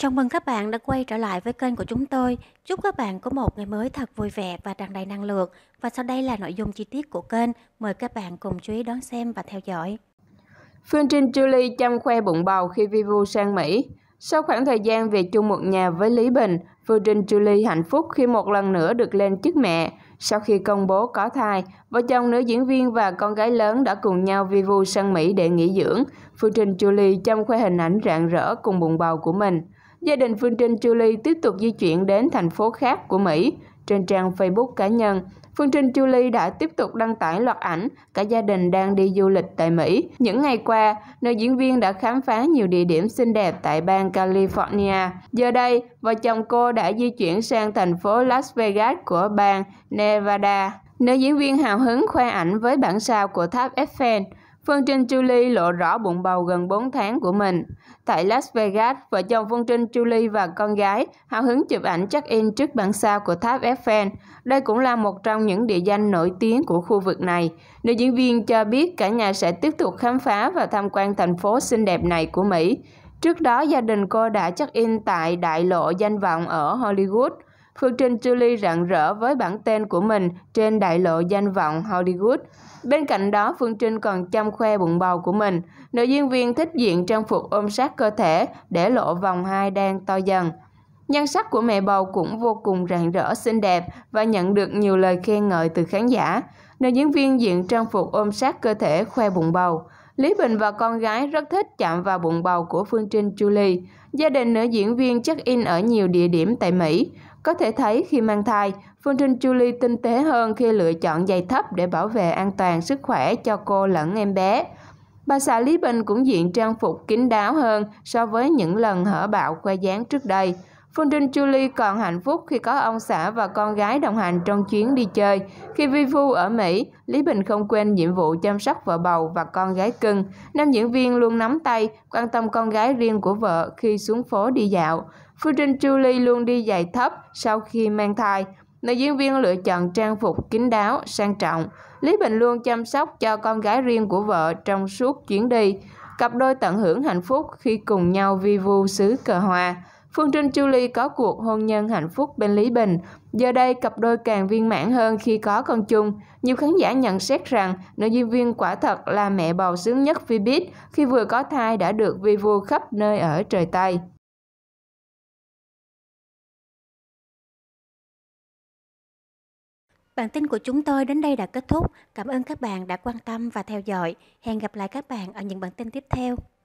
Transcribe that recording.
Chào mừng các bạn đã quay trở lại với kênh của chúng tôi. Chúc các bạn có một ngày mới thật vui vẻ và tràn đầy năng lượng. Và sau đây là nội dung chi tiết của kênh. Mời các bạn cùng chú ý đón xem và theo dõi. Phương Trinh Julie chăm khoe bụng bầu khi vi vu sang Mỹ. Sau khoảng thời gian về chung một nhà với Lý Bình, Phương Trinh Julie hạnh phúc khi một lần nữa được lên chức mẹ. Sau khi công bố có thai, vợ chồng nữ diễn viên và con gái lớn đã cùng nhau vi vu sang Mỹ để nghỉ dưỡng. Phương Trinh Julie chăm khoe hình ảnh rạng rỡ cùng bụng bầu của mình. Gia đình Phương Trinh Julie tiếp tục di chuyển đến thành phố khác của Mỹ. Trên trang Facebook cá nhân, Phương Trinh Julie đã tiếp tục đăng tải loạt ảnh cả gia đình đang đi du lịch tại Mỹ. Những ngày qua, nữ diễn viên đã khám phá nhiều địa điểm xinh đẹp tại bang California. Giờ đây, vợ chồng cô đã di chuyển sang thành phố Las Vegas của bang Nevada. Nữ diễn viên hào hứng khoe ảnh với bản sao của tháp Eiffel. Phương Trinh Julie lộ rõ bụng bầu gần 4 tháng của mình. Tại Las Vegas, vợ chồng Phương Trinh Julie và con gái hào hứng chụp ảnh check-in trước bản sao của tháp Eiffel. Đây cũng là một trong những địa danh nổi tiếng của khu vực này. Nữ diễn viên cho biết cả nhà sẽ tiếp tục khám phá và tham quan thành phố xinh đẹp này của Mỹ. Trước đó, gia đình cô đã check-in tại đại lộ danh vọng ở Hollywood – Phương Trinh Julie rạng rỡ với bản tên của mình trên đại lộ danh vọng Hollywood. Bên cạnh đó, Phương Trinh còn chăm khoe bụng bầu của mình. Nữ diễn viên thích diện trang phục ôm sát cơ thể để lộ vòng hai đang to dần. Nhan sắc của mẹ bầu cũng vô cùng rạng rỡ xinh đẹp và nhận được nhiều lời khen ngợi từ khán giả. Nữ diễn viên diện trang phục ôm sát cơ thể khoe bụng bầu. Lý Bình và con gái rất thích chạm vào bụng bầu của Phương Trinh Julie. Gia đình nữ diễn viên check-in ở nhiều địa điểm tại Mỹ. Có thể thấy khi mang thai, Phương Trinh Julie tinh tế hơn khi lựa chọn giày thấp để bảo vệ an toàn sức khỏe cho cô lẫn em bé. Bà xã Lý Bình cũng diện trang phục kín đáo hơn so với những lần hở bạo khoe dáng trước đây. Phương Trinh Julie còn hạnh phúc khi có ông xã và con gái đồng hành trong chuyến đi chơi. Khi vi vu ở Mỹ, Lý Bình không quên nhiệm vụ chăm sóc vợ bầu và con gái cưng. Nam diễn viên luôn nắm tay, quan tâm con gái riêng của vợ khi xuống phố đi dạo. Phương Trinh Julie luôn đi giày thấp sau khi mang thai. Nữ diễn viên lựa chọn trang phục kín đáo, sang trọng. Lý Bình luôn chăm sóc cho con gái riêng của vợ trong suốt chuyến đi. Cặp đôi tận hưởng hạnh phúc khi cùng nhau vi vu xứ cờ hoa. Phương Trinh Julie có cuộc hôn nhân hạnh phúc bên Lý Bình. Giờ đây, cặp đôi càng viên mãn hơn khi có con chung. Nhiều khán giả nhận xét rằng nữ diễn viên quả thật là mẹ bầu sướng nhất Phoebe khi vừa có thai đã được vi vu khắp nơi ở trời Tây. Bản tin của chúng tôi đến đây đã kết thúc. Cảm ơn các bạn đã quan tâm và theo dõi. Hẹn gặp lại các bạn ở những bản tin tiếp theo.